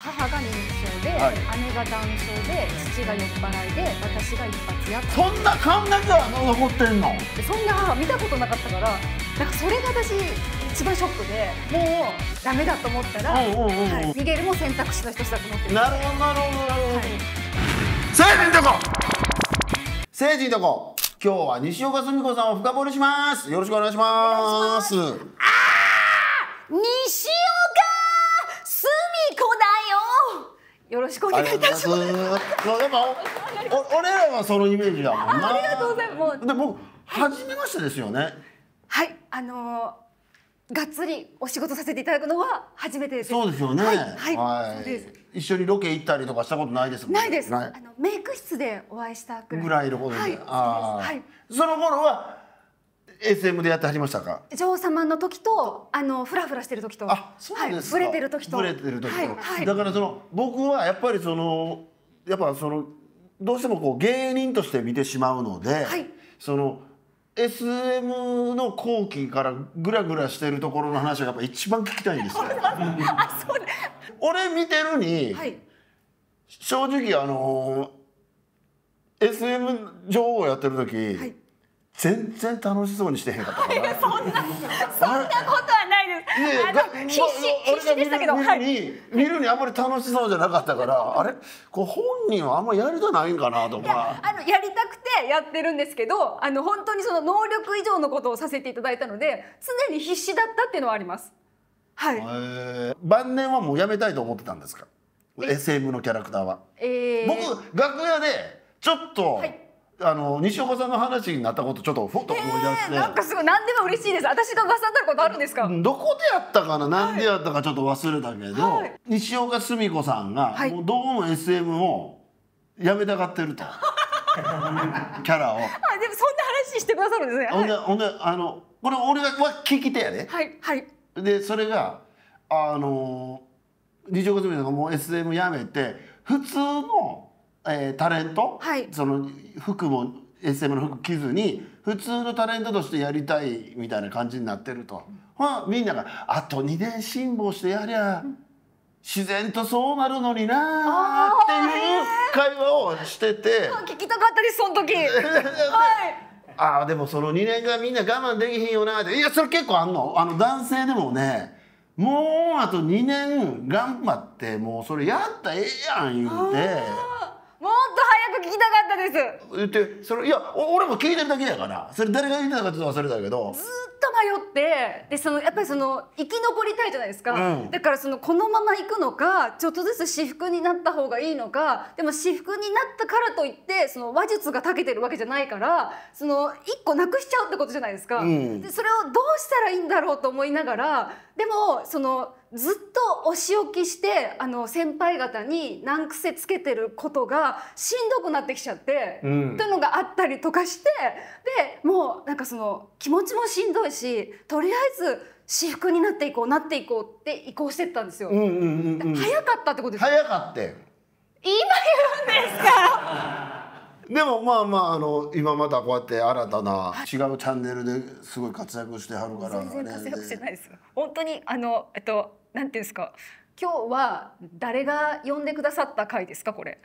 母が認知症で、はい姉がダウ症で父が酔っ払いで私が一発屋そんな感覚が残ってんのそんな母見たことなかったからなんかそれが私一番ショックでもうダメだと思ったら、逃げるも選択肢の一つだと思ってるなるほどなるほどなるほど、はい、成人とこ成人とこ今日は西岡澄子さんを深掘りしますよろしくお願いしますああ西よろしくお願いいたします。そうでも俺らはそのイメージだもんな。ありがとうございます。でも初めましてですよね。はい、あのー、がっつりお仕事させていただくのは初めてです。そうですよね。はい、はいはい、一緒にロケ行ったりとかしたことないですもん、ね。ないです。あのメイク室でお会いしたぐらい。ぐらいのことで。はい、はい。その頃は SM でやってはりましたか女王様の時とあのフラフラしてる時とあそうですか、はい、ブレてる時とブレてる時と、はいはい、だからその僕はやっぱりそのやっぱそのどうしてもこう芸人として見てしまうので、その SM の後期からグラグラしてるところの話がやっぱ一番聞きたいんですよ。あそう俺見てるに、正直あの SM 女王をやってる時、はい全然楽しそうにしてへんかったからそんなそんなことはないですあの必死必死でしたけど見るに、見るにあんまり楽しそうじゃなかったからあれこう本人はあんまりやりたないんかなとかあのやりたくてやってるんですけどあの本当にその能力以上のことをさせていただいたので常に必死だったっていうのはありますはい、えー、晩年はもうやめたいと思ってたんですか SM のキャラクターは、えー、僕楽屋でちょっと、はいあの西岡さんの話になったことちょっとふっと思い出して、なんかすごい何でも嬉しいです私が噂になることあるんですかどこでやったかな何でやったかちょっと忘れたけど、はい、西岡澄子さんが、はい、もうどうも SM をやめたがってると、はい、キャラをあでもそんな話してくださるんですね、ほんでほんであのこれ俺は聞き手やねはいはいでそれがあの西岡澄子さんがもう SM やめて普通のえー、タレント、はい、その服も SM の服着ずに普通のタレントとしてやりたいみたいな感じになってると、うん、まあ、みんなが「あと2年辛抱してやりゃ、うん、自然とそうなるのにな」っていう会話をしてて、聞きたかったですその時 はいああでもその2年間みんな我慢できひんよなっていやそれ結構あんのあの男性でもねもうあと2年頑張ってもうそれやったらええやん言うて。もっと早く聞きたかったです言ってそれいや俺も聞いてるだけだからそれ誰が言ってたかっていうのれたけどずっと迷ってでそのやっぱりその生き残りたいじゃないですか、うん、だからそのこのまま行くのかちょっとずつ私服になった方がいいのかでも私服になったからといってその話術が長けてるわけじゃないからその一個なくしちゃうってことじゃないですか、うん、でそれをどうしたらいいんだろうと思いながらでもそのずっとお仕置きしてあの先輩方に難癖つけてることがしんどくなってきちゃって、うん、っていうのがあったりとかしてでもうなんかその気持ちもしんどいうしとりあえず私服になっていこうなっていこうって移行してったんですよ、うんうんうんうん、早かったってことですか早かった今言うんですかでもまあまああの今またこうやって新たな違うチャンネルですごい活躍してはるから、全然活躍してないです本当にあのえっとなんていうんですか今日は誰が呼んでくださった回ですかこれ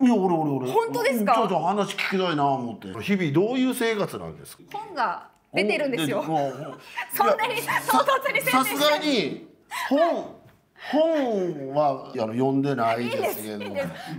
いや俺俺俺本当ですかちょっと話聞きたいな思って日々どういう生活なんですか本が出てるんですよ。そんなに唐突にさすがに本本はあの読んでないですけど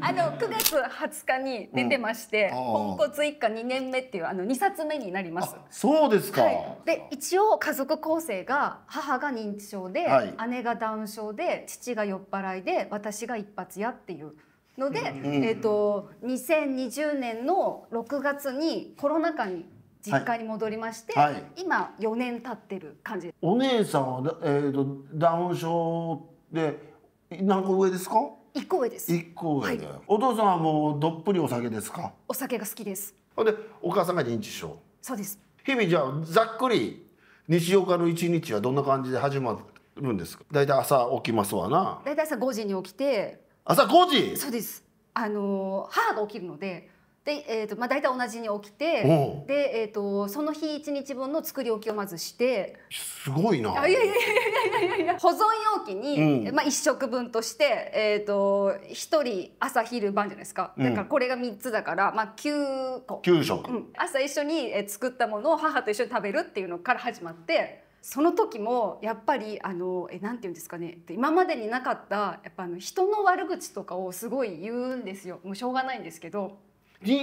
あの九月二十日に出てまして、うん、ポンコツ一家二年目っていうあの二冊目になりますそうですか、はい、で一応家族構成が母が認知症で、はい、姉がダウン症で父が酔っ払いで私が一発屋っていうので、うん、えーと、と2020年の6月にコロナ禍に実家に戻りまして、はいはい、今四年経ってる感じお姉さんは、えーと、ダウン症で何個上ですか一個上です一個上で、はい、お父さんはもうどっぷりお酒ですかお酒が好きですでお母さんが認知症そうです日々じゃあざっくり西岡の一日はどんな感じで始まるんですか大体朝起きますわな大体朝五時に起きて朝五時そうですあの母が起きるのでで、えーとまあ、大体同じに起きてで、えーと、その日一日分の作り置きをまずしてすごいないやいやいやいやいやいや保存容器に、うん、まあ、1食分として、えーと、1人朝昼晩じゃないですかだからこれが3つだから、まあ、9個9食、うん、朝一緒に作ったものを母と一緒に食べるっていうのから始まって。その時もやっぱりあのえなんて言うんですかね今までになかったやっぱあの人の悪口とかをすごい言うんですよもうしょうがないんですけど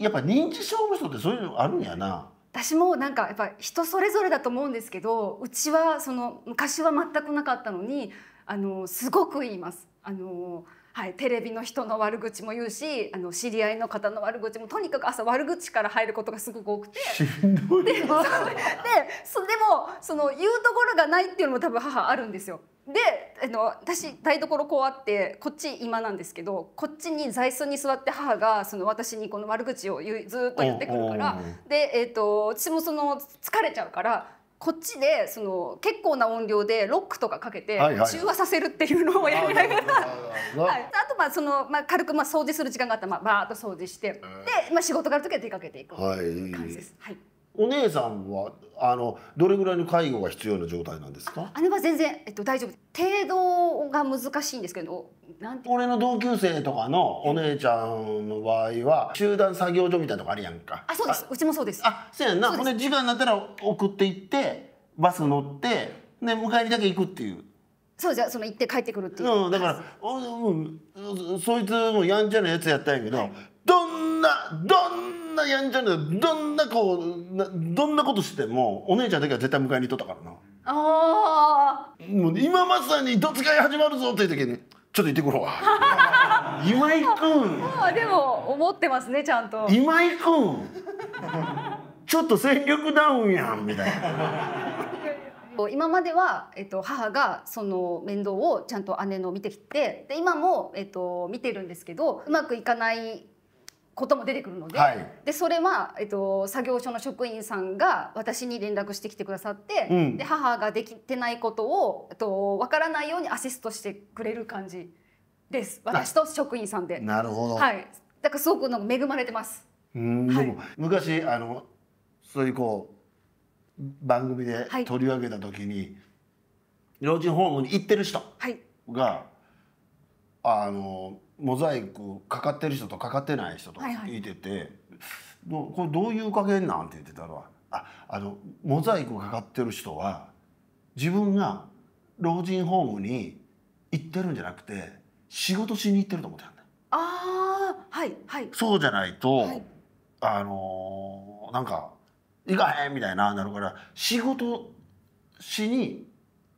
やっぱ認知症の人ってそういうのあるんやな。私もなんかやっぱ人それぞれだと思うんですけどうちはその昔は全くなかったのにあのすごく言います。あのはい、テレビの人の悪口も言うしあの知り合いの方の悪口もとにかく朝悪口から入ることがすごく多くてしんどいでででもその言うところがないっていうのも多分母あるんですよ。であの私台所こうあってこっち今なんですけどこっちに座椅子に座って母がその私にこの悪口をずっと言ってくるからで、えーと私もその疲れちゃうからこっちでその結構な音量でロックとかかけて中和させるっていうのをやりながら、はい、あとまあその、まあ、軽くまあ掃除する時間があったらまあバーッと掃除して、で、まあ、仕事がある時は出かけていく感じです。はいお姉さんはあのどれぐらいの介護が必要な状態なんですか？姉は全然えっと大丈夫。程度が難しいんですけど、なんて俺の同級生とかのお姉ちゃんの場合は集団作業所みたいなとこあるやんか。あ、そうです。うちもそうです。あ、そうやんな。これ時間になったら送って行ってバス乗ってね迎えにだけ行くっていう。そうじゃその行って帰ってくるっていう。うん、だからお、うん、そいつもやんちゃなやつやったんやけど、はい、どんなどんなんなやんちゃでどんなこうなどんなことしてもお姉ちゃんだけは絶対迎えに行っとったからなあもう今まさに「どつかい始まるぞ」っていう時に「ちょっと行ってくるわ」今井君あでも思ってますねちゃんと今井君ちょっと戦力ダウンやんみたいな。今までは、えっと、母がその面倒をちゃんと姉の見てきてで今も、えっと、見てるんですけどうまくいかないことも出てくるのではい、でそれは、えっと、作業所の職員さんが私に連絡してきてくださって、うん、で母ができてないことを、えっと、分からないようにアシストしてくれる感じです私と職員さんで。なるほど、はい、だからすごくな恵まれてます。うん、はい、でも昔あのそういうこう番組で取り上げた時に、はい、老人ホームに行ってる人が、はい、あのモザイクかかってる人とかかってない人といてて、はいはい、これどういう加減なんて言ってたらああのモザイクかかってる人は自分が老人ホームに行ってるんじゃなくて仕事しに行ってると思ってたんだああはいはいそうじゃないと、はい、あのー、なんか行かへんみたいななるから仕事しに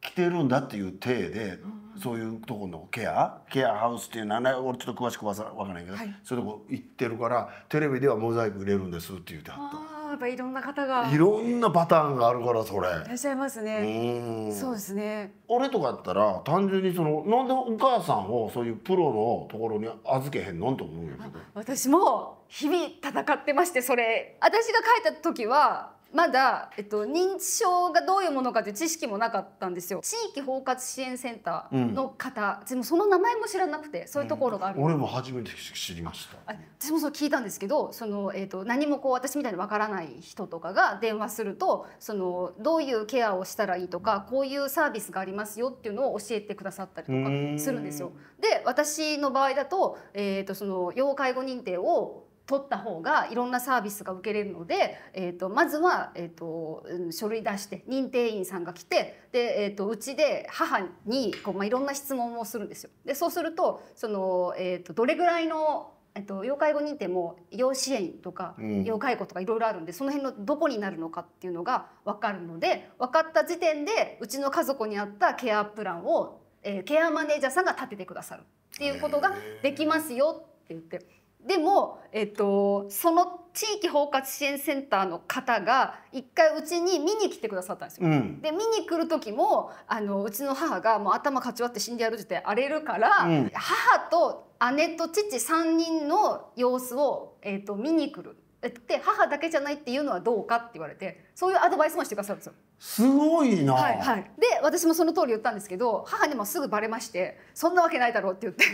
来てるんだっていう体で、うんそういうとこのケアケアハウスっていうは、ね、俺ちょっと詳しくわからないけど、はい、そういうとこ行ってるからテレビではモザイク入れるんですって言ってあった。やっぱいろんな方がいろんなパターンがあるからそれいらっしゃいますねそうですね俺とかだったら単純にそのなんでお母さんをそういうプロのところに預けへんのと思うんやけど私も日々戦ってましてそれ私が帰った時はまだ、えっと、認知症がどういうものかという知識もなかったんですよ地域包括支援センターの方、うん、でもその名前も知らなくてそういうところがある、うん、俺も初めて知りました私もそう聞いたんですけどその、えっと、何もこう私みたいにわからない人とかが電話するとそのどういうケアをしたらいいとかこういうサービスがありますよっていうのを教えてくださったりとかするんですよ。で私の場合だと,、えっとその要介護認定を取った方がいろんなサービスが受けれるので、えーと、まずは、えーと、ん、書類出して認定員さんが来てで、えーと、うちで母にこう、まあ、いろんな質問をするんですよ。でそうするとその、えー、とどれぐらいのえっと、要介護認定も要支援とか、要介護とかいろいろあるんでその辺のどこになるのかっていうのが分かるので分かった時点でうちの家族に合ったケアプランを、えー、ケアマネージャーさんが立ててくださるっていうことができますよって言って。でも、えっと、その地域包括支援センターの方が一回うちに見に来てくださったんですよ。うん、で見に来る時もあのうちの母がもう頭かち割って死んでやるって荒れるから、うん、母と姉と父3人の様子を、えっと、見に来る。って母だけじゃないっていうのはどうかって言われてそういうアドバイスもしてくださるんですよ。すごいな、はいはい、で私もその通り言ったんですけど母にもすぐバレまして「そんなわけないだろう」って言って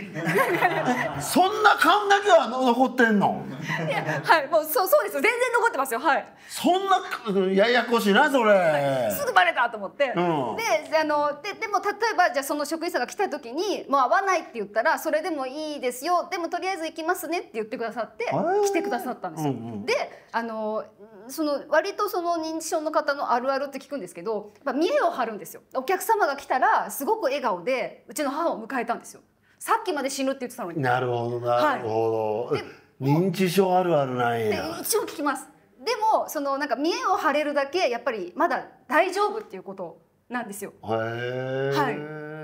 そんな勘だけは残ってんのいやはいもうそうそうです全然残ってますよはいそんなややこしいなそれ、はい、すぐバレたと思って、うん、であのででも例えばじゃその職員さんが来た時に「もう会わない」って言ったら「それでもいいですよでもとりあえず行きますね」って言ってくださって来てくださったんですよ、うんうん、であのその割とその人認知症の方のあるあるって聞くんですけどまあ、見栄を張るんですよお客様が来たらすごく笑顔でうちの母を迎えたんですよさっきまで死ぬって言ってたのになるほどなるほど、はい、認知症あるあるなんや一応聞きますでもそのなんか見栄を張れるだけやっぱりまだ大丈夫っていうことなんですよ。へは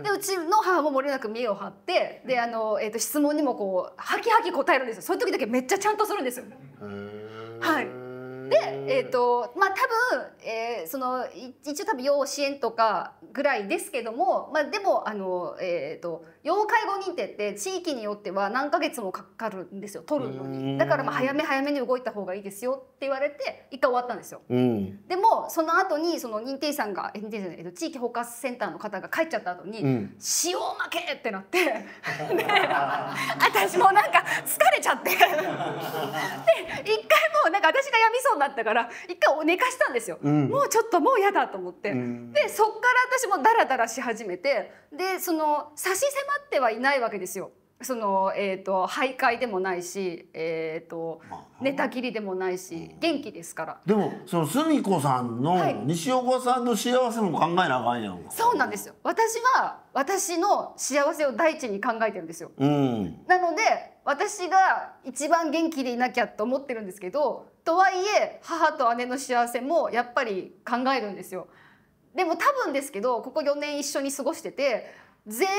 い、でうちの母ももれなく見栄を張ってであの、えーと、質問にもこうはきはき答えるんですよそういう時だけめっちゃちゃんとするんですよ。はいで、えっ、ー、とまあ多分、えー、その一応多分要支援とかぐらいですけども、まあ、でもあの、えーと、要介護認定って地域によっては何ヶ月もかかるんですよ取るのにだからまあ早め早めに動いた方がいいですよって言われて一回終わったんですよ。うん、でもその後にその認定さんが認定さん、えー、と地域包括センターの方が帰っちゃった後に「うん、塩負け!」ってなって 私もなんか疲れちゃってで一回もうなんか私がやみそうそったから一回寝かしたんですよ、うん、もうちょっともう嫌だと思って、うん、でそっから私もダラダラし始めてでその差し迫ってはいないわけですよ。そのえーと、徘徊でもないし、えーと、まあ、寝たきりでもないし、うん、元気ですからでもそのすみこさんの、はい、西岡さんの幸せも考えなあかんやんそうなんですよ私は私の幸せを第一に考えてるんですよ、うん、なので私が一番元気でいなきゃと思ってるんですけどとはいえ母と姉の幸せもやっぱり考えるんですよ。でも多分ですけどここ4年一緒に過ごしてて全員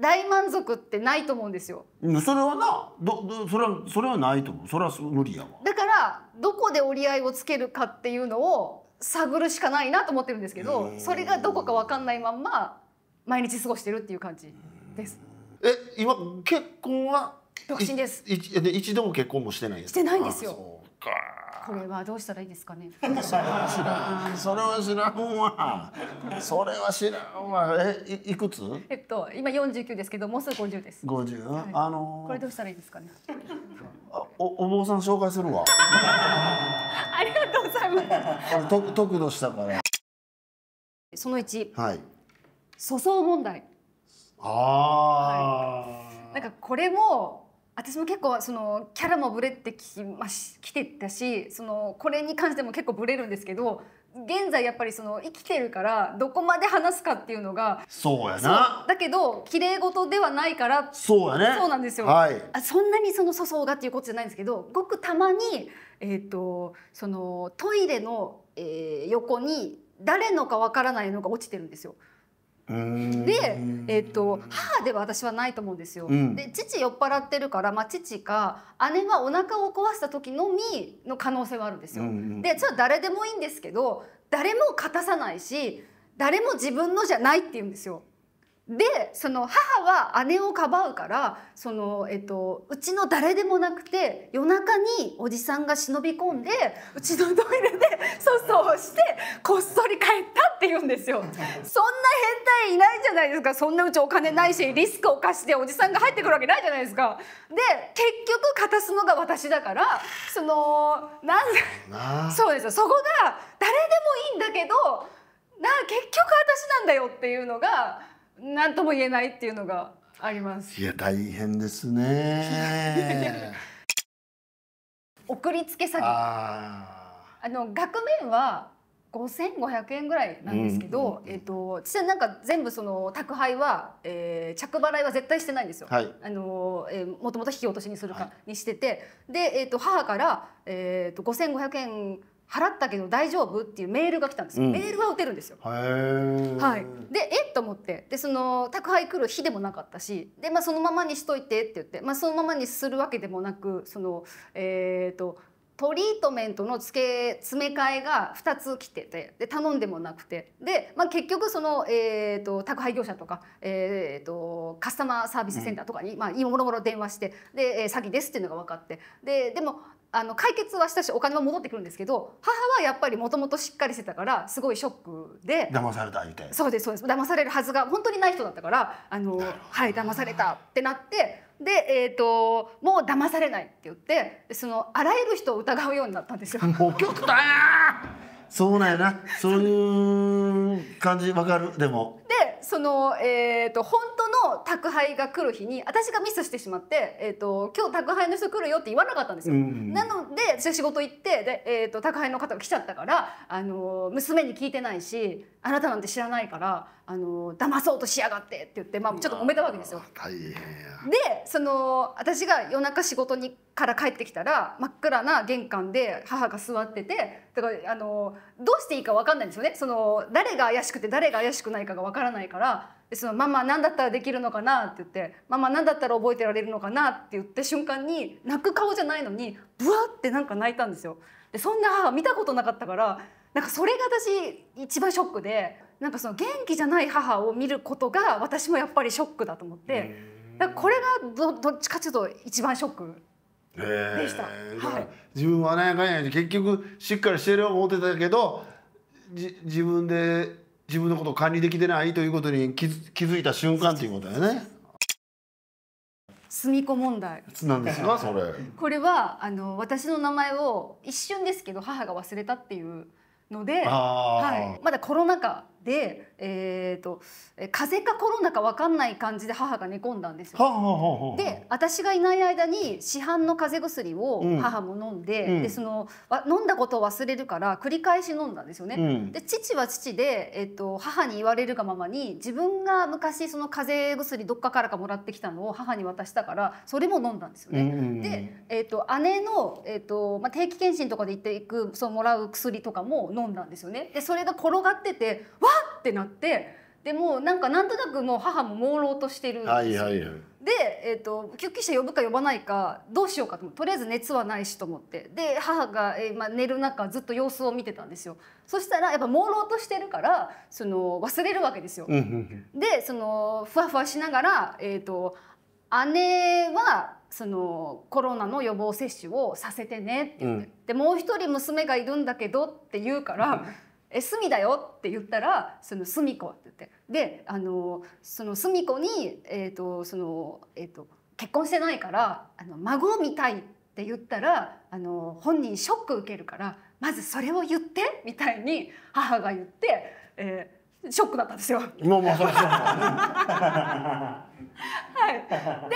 大満足ってないと思うんですよ。それはなどどそれはそれはないと思うそれは無理やわ。だからどこで折り合いをつけるかっていうのを探るしかないなと思ってるんですけどそれがどこか分かんないまんま毎日過ごしてるっていう感じです。え今結婚は独身です一一度も結婚もしてないしてないんですよこれはどうしたらいいですかね。それは知らん。それは知らんわ。それは知らんわ。え、いくつ？えっと、今四十九ですけど、もうすぐ五十です。五十、はい、あのー、これどうしたらいいですかね。お、お坊さん紹介するわ。ありがとうございます。と、得度したから。その一。はい。訴訟問題。ああ、はい、なんかこれも。私も結構そのキャラもブレてきましきてたしそのこれに関しても結構ブレるんですけど現在やっぱりその生きてるからどこまで話すかっていうのがそうやなだけど綺麗事ではないからそうやねそうなんですよ、はい、あそんなにその粗相がっていうことじゃないんですけどごくたまに、えーと、とそのトイレの、えー、横に誰のかわからないのが落ちてるんですよ。で、えーと、母では私はないと思うんですよ。うん、で父酔っ払ってるから、まあ、父か姉はお腹を壊した時のみの可能性はあるんですよ。うんうん、でそれは誰でもいいんですけど誰も勝たさないし誰も自分のじゃないって言うんですよ。でその母は姉をかばうからその、えっと、うちの誰でもなくて夜中におじさんが忍び込んでうちのトイレで粗相してこっそり帰ったって言うんですよ。そんな変態いないじゃないですかそんなうちお金ないしリスクを犯しておじさんが入ってくるわけないじゃないですか。で結局勝たすのが私だからそのなんそうですよそこが誰でもいいんだけどな結局私なんだよっていうのが。何とも言えないっていうのがありますいや大変ですね 送りつけ詐欺あの額面は五千五百円ぐらいなんですけど、うん、えっ、ー、と実はなんか全部その宅配は、えー、着払いは絶対してないんですよ。はい、あのえー、もともと引き落としにするかにしてて、はい、でえっ、ー、と母からえっ、ー、と五千五百円払ったけど大丈夫っていうメールが来たんですよ、うん、メールは打てるんですよ。はい、でえっと思ってでその宅配来る日でもなかったしで、まあ、そのままにしといてって言って、まあ、そのままにするわけでもなくそのえっ、ー、とトリートメントの付け詰め替えが2つ来ててで頼んでもなくてで、まあ、結局その、えーと、宅配業者とか、えーと、カスタマーサービスセンターとかに、うん、まあ、もろもろ電話してで詐欺ですっていうのが分かってででもあの解決はしたしお金は戻ってくるんですけど母はやっぱりもともとしっかりしてたからすごいショックで騙されたそうですそうです騙されるはずが本当にない人だったからあのはい騙されたってなってで、えーと、もう騙されないって言ってそのあらゆる人を疑うようになったんですよ。極端そうなんやなそういう感じわかるでもでそのえっ、ー、と本当の宅配が来る日に私がミスしてしまってえっ、ー、と今日宅配の人来るよって言わなかったんですよ、うんうん、なので私は仕事行ってでえっ、ー、と宅配の方が来ちゃったからあの娘に聞いてないしあなたなんて知らないからあの騙そうとしやがってって言ってまあちょっと揉めたわけですよ大変やでその私が夜中仕事にから帰ってきたら真っ暗な玄関で母が座っててだからあのどうしていいか分かんないんですよねその誰が怪しくて誰が怪しくないかが分からないからでその「ママ何だったらできるのかな?」って言って「ママ何だったら覚えてられるのかな?」って言った瞬間に泣く顔じゃないのにブワってなんか泣いたんですよ。でそんな母見たことなかったからなんかそれが私一番ショックでなんかその元気じゃない母を見ることが私もやっぱりショックだと思ってだからこれがどっちかというと一番ショックでした。はい、自分はなやかんや結局しっかりしてる思ってたけどじ自分で自分のことを管理できてないということに気気づいた瞬間ということだよね。住み子問題。なんですか、それ。これは、あの、私の名前を一瞬ですけど、母が忘れたっていうので。はい、まだコロナ禍で、えーと、風邪かコロナか分かんない感じで母が寝込んだんですよ。で私がいない間に市販の風邪薬を母も飲んでうん、でその飲んだことを忘れるから繰り返し飲んだんですよね。うん、で父は父で、えーと、母に言われるがままに自分が昔その風邪薬どっかからかもらってきたのを母に渡したからそれも飲んだんですよね。で、えーと、姉の、えーとまあ、定期検診とかで行っていくそのもらう薬とかも飲んだんですよね。でそれが転がっててわってなってでもうなんかなんとなくもう母も朦朧としてるんですよ。はいはいはいで、えーと、救急車呼ぶか呼ばないかどうしようかととりあえず熱はないしと思ってで母が、えーまあ、寝る中ずっと様子を見てたんですよそしたらやっぱ朦朧としてるからその忘れるわけですよ。でそのふわふわしながら、えーと、と姉はそのコロナの予防接種をさせてねって言って、うん、でもう一人娘がいるんだけどって言うから。えすみだよって言ったらそのすみこって言ってであのそのすみこにえっ、ー、とそのえっ、ー、と結婚してないからあの孫みたいって言ったらあの本人ショック受けるからまずそれを言ってみたいに母が言って、えショックだったんですよ。もはい、ででや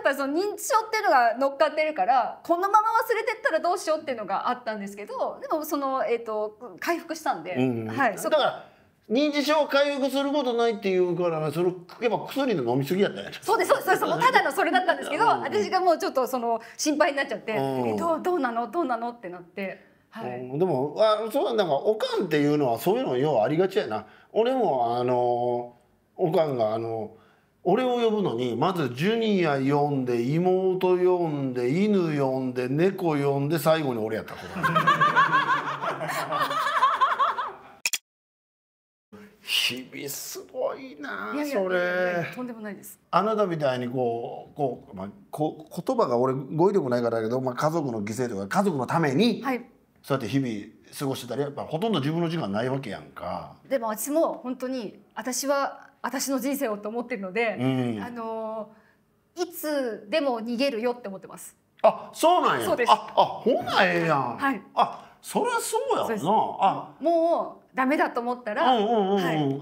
っぱその認知症っていうのが乗っかってるからこのまま忘れてったらどうしようっていうのがあったんですけどでもその、えーと、回復したんで、うんはい、そだから認知症回復することないっていうからそれやっぱ薬の飲みすぎやったんそうですそうですそうですただのそれだったんですけど、うん、私がもうちょっとその心配になっちゃって、うん、どうどうなのどうなのってなって。はい、うん、でもあそうなんかおかんっていうのはそういうのようありがちやな俺もあのおかんがあの俺を呼ぶのにまずジュニア呼んで妹呼んで犬呼んで猫呼んで最後に俺やったこ 日々すごいなそれとんでもないですあなたみたいにこうこう、まあ、こ言葉が俺語彙力ないからだけど、まあ、家族の犠牲とか家族のために、はい、そうやって日々過ごしてたらやっぱほとんど自分の時間ないわけやんか。でも私も本当に私は私の人生をと思ってるので、うん、あのいつでも逃げるよって思ってます。あ、そうなんや。そうです。あ、あほなええやん。はい。あ、そりゃそうやな。あ、もうダメだと思ったら、うん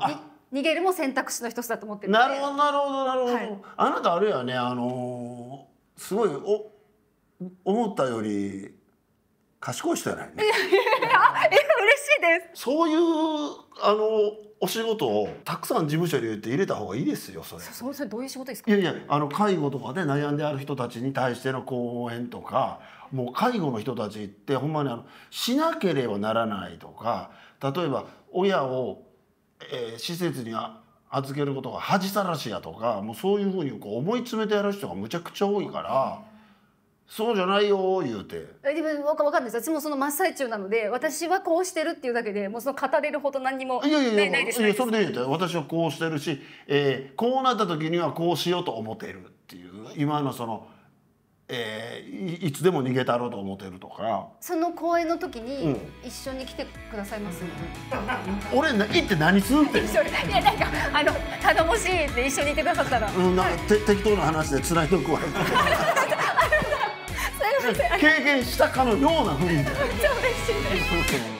逃げるも選択肢の一つだと思ってるなるほどなるほどなるほど、はい、あなたあれやねあのー、すごいお思ったより賢い人じゃないね。いや嬉しいです。そういうあのお仕事をたくさん事務所に入れて入れた方がいいですよそれ。そそれどういう仕事ですか。いやいやあの介護とかで悩んである人たちに対しての講演とか、もう介護の人たちってほんまにあのしなければならないとか、例えば親を、えー、施設に預けることが恥さらしやとか、もうそういうふうにこう思い詰めてやる人がむちゃくちゃ多いから。そうじゃないよ言うてでも分かんないです私もその真っ最中なので私はこうしてるっていうだけでもうその語れるほど何にもいやいやいやいやそれで言うて私はこうしてるし、えー、こうなった時にはこうしようと思ってるっていう今のその。えー、いつでも逃げたろうと思ってるとかその公演の時に一緒に来てくださいます、うん、俺行って何すんっていやなんかあの頼もしいって一緒にいてくださったら、うん、なんかて適当な話でつないでとくわ 経験したかのような雰囲気。めっちゃ嬉しいです。